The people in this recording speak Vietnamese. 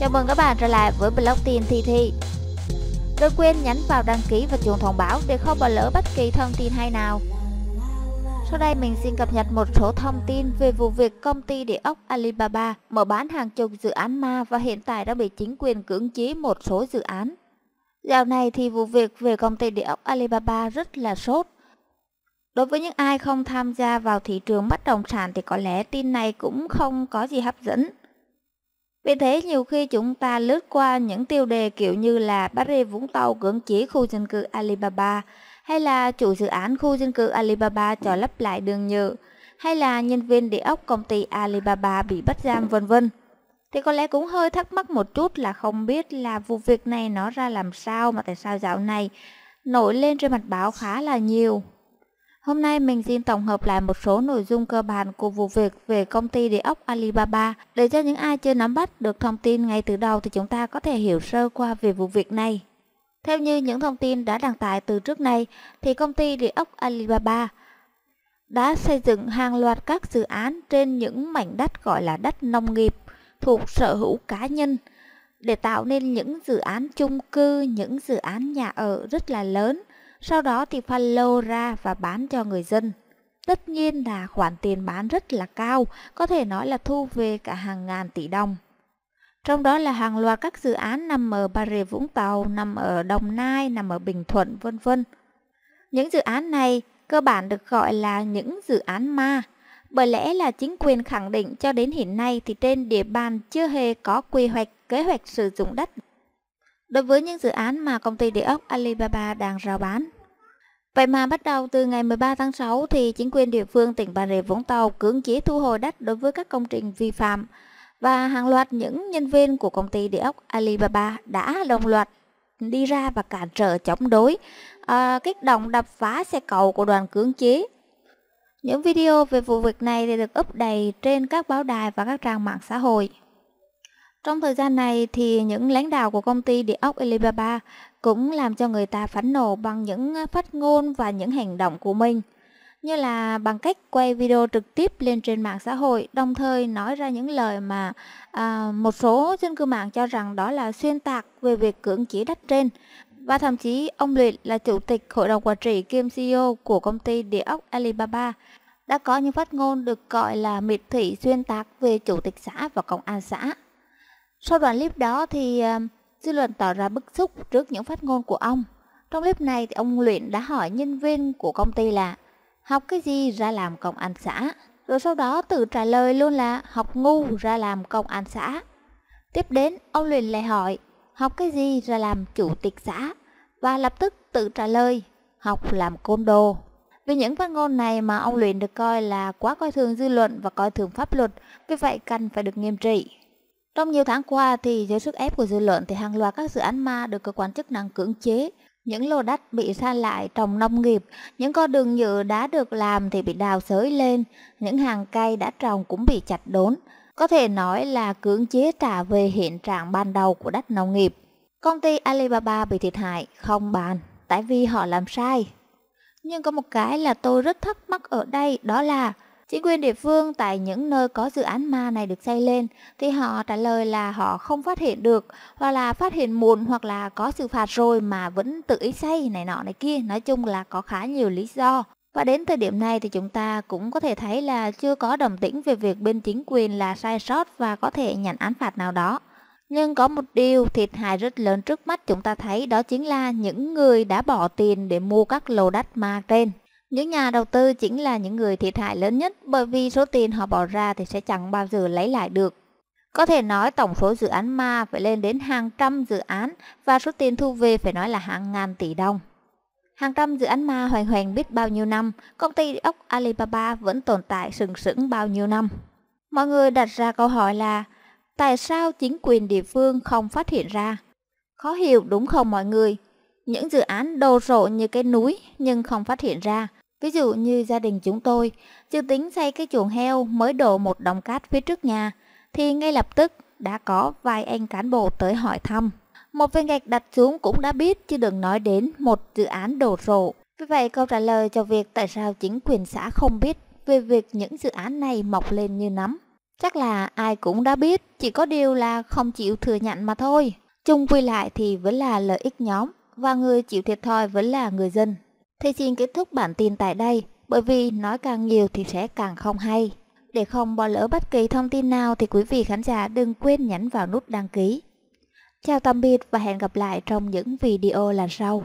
Chào mừng các bạn trở lại với blog tiền Thi Thi Đừng quên nhấn vào đăng ký và chuông thông báo để không bỏ lỡ bất kỳ thông tin hay nào Sau đây mình xin cập nhật một số thông tin về vụ việc công ty địa ốc Alibaba mở bán hàng chục dự án ma và hiện tại đã bị chính quyền cưỡng chế một số dự án Dạo này thì vụ việc về công ty địa ốc Alibaba rất là sốt Đối với những ai không tham gia vào thị trường bất động sản thì có lẽ tin này cũng không có gì hấp dẫn vì thế nhiều khi chúng ta lướt qua những tiêu đề kiểu như là Paris Vũng Tàu cưỡng chế khu dân cư Alibaba hay là chủ dự án khu dân cư Alibaba cho lấp lại đường nhựa hay là nhân viên địa ốc công ty Alibaba bị bắt giam vân vân. Thì có lẽ cũng hơi thắc mắc một chút là không biết là vụ việc này nó ra làm sao mà tại sao dạo này nổi lên trên mặt báo khá là nhiều. Hôm nay mình xin tổng hợp lại một số nội dung cơ bản của vụ việc về công ty địa ốc Alibaba để cho những ai chưa nắm bắt được thông tin ngay từ đầu thì chúng ta có thể hiểu sơ qua về vụ việc này. Theo như những thông tin đã đăng tải từ trước nay, thì công ty địa ốc Alibaba đã xây dựng hàng loạt các dự án trên những mảnh đất gọi là đất nông nghiệp thuộc sở hữu cá nhân để tạo nên những dự án chung cư, những dự án nhà ở rất là lớn sau đó thì phân lô ra và bán cho người dân. Tất nhiên là khoản tiền bán rất là cao, có thể nói là thu về cả hàng ngàn tỷ đồng. Trong đó là hàng loạt các dự án nằm ở Bà Rịa Vũng Tàu, nằm ở Đồng Nai, nằm ở Bình Thuận, vân vân. Những dự án này cơ bản được gọi là những dự án ma, bởi lẽ là chính quyền khẳng định cho đến hiện nay thì trên địa bàn chưa hề có quy hoạch kế hoạch sử dụng đất đối với những dự án mà công ty địa ốc Alibaba đang rao bán. Vậy mà bắt đầu từ ngày 13 tháng 6 thì chính quyền địa phương tỉnh Bà Rịa Vũng Tàu cưỡng chế thu hồi đất đối với các công trình vi phạm và hàng loạt những nhân viên của công ty địa ốc Alibaba đã đồng loạt đi ra và cản trở chống đối, à, kích động đập phá xe cầu của đoàn cưỡng chế. Những video về vụ việc này thì được up đầy trên các báo đài và các trang mạng xã hội. Trong thời gian này thì những lãnh đạo của công ty địa ốc Alibaba cũng làm cho người ta phẫn nộ bằng những phát ngôn và những hành động của mình, như là bằng cách quay video trực tiếp lên trên mạng xã hội, đồng thời nói ra những lời mà à, một số dân cư mạng cho rằng đó là xuyên tạc về việc cưỡng chỉ đất trên. Và thậm chí ông Luyện là chủ tịch hội đồng quản trị kiêm CEO của công ty địa ốc Alibaba đã có những phát ngôn được gọi là miệt thị xuyên tạc về chủ tịch xã và công an xã. Sau đoạn clip đó thì ờ, dư luận tỏ ra bức xúc trước những phát ngôn của ông. Trong clip này thì ông Luyện đã hỏi nhân viên của công ty là học cái gì ra làm công an xã. Rồi sau đó tự trả lời luôn là học ngu ra làm công an xã. Tiếp đến ông Luyện lại hỏi học cái gì ra làm chủ tịch xã và lập tức tự trả lời học làm côn đồ. Vì những phát ngôn này mà ông Luyện được coi là quá coi thường dư luận và coi thường pháp luật, vì vậy cần phải được nghiêm trị. Trong nhiều tháng qua thì dưới sức ép của dư luận thì hàng loạt các dự án ma được cơ quan chức năng cưỡng chế. Những lô đất bị sa lại trồng nông nghiệp, những con đường nhựa đã được làm thì bị đào sới lên, những hàng cây đã trồng cũng bị chặt đốn. Có thể nói là cưỡng chế trả về hiện trạng ban đầu của đất nông nghiệp. Công ty Alibaba bị thiệt hại không bàn, tại vì họ làm sai. Nhưng có một cái là tôi rất thắc mắc ở đây đó là Chính quyền địa phương tại những nơi có dự án ma này được xây lên thì họ trả lời là họ không phát hiện được hoặc là phát hiện muộn hoặc là có xử phạt rồi mà vẫn tự ý xây này nọ này kia. Nói chung là có khá nhiều lý do. Và đến thời điểm này thì chúng ta cũng có thể thấy là chưa có đồng tĩnh về việc bên chính quyền là sai sót và có thể nhận án phạt nào đó. Nhưng có một điều thiệt hại rất lớn trước mắt chúng ta thấy đó chính là những người đã bỏ tiền để mua các lô đất ma trên. Những nhà đầu tư chính là những người thiệt hại lớn nhất bởi vì số tiền họ bỏ ra thì sẽ chẳng bao giờ lấy lại được. Có thể nói tổng số dự án ma phải lên đến hàng trăm dự án và số tiền thu về phải nói là hàng ngàn tỷ đồng. Hàng trăm dự án ma hoành hoành biết bao nhiêu năm, công ty ốc Alibaba vẫn tồn tại sừng sững bao nhiêu năm. Mọi người đặt ra câu hỏi là tại sao chính quyền địa phương không phát hiện ra? Khó hiểu đúng không mọi người? Những dự án đồ sộ như cái núi nhưng không phát hiện ra – Ví dụ như gia đình chúng tôi, chưa tính xây cái chuồng heo mới đổ một đống cát phía trước nhà, thì ngay lập tức đã có vài anh cán bộ tới hỏi thăm. Một viên gạch đặt xuống cũng đã biết chứ đừng nói đến một dự án đổ rộ. Vì vậy câu trả lời cho việc tại sao chính quyền xã không biết về việc những dự án này mọc lên như nấm. Chắc là ai cũng đã biết, chỉ có điều là không chịu thừa nhận mà thôi. Chung quy lại thì vẫn là lợi ích nhóm và người chịu thiệt thòi vẫn là người dân. Thì xin kết thúc bản tin tại đây, bởi vì nói càng nhiều thì sẽ càng không hay. Để không bỏ lỡ bất kỳ thông tin nào thì quý vị khán giả đừng quên nhấn vào nút đăng ký. Chào tạm biệt và hẹn gặp lại trong những video lần sau.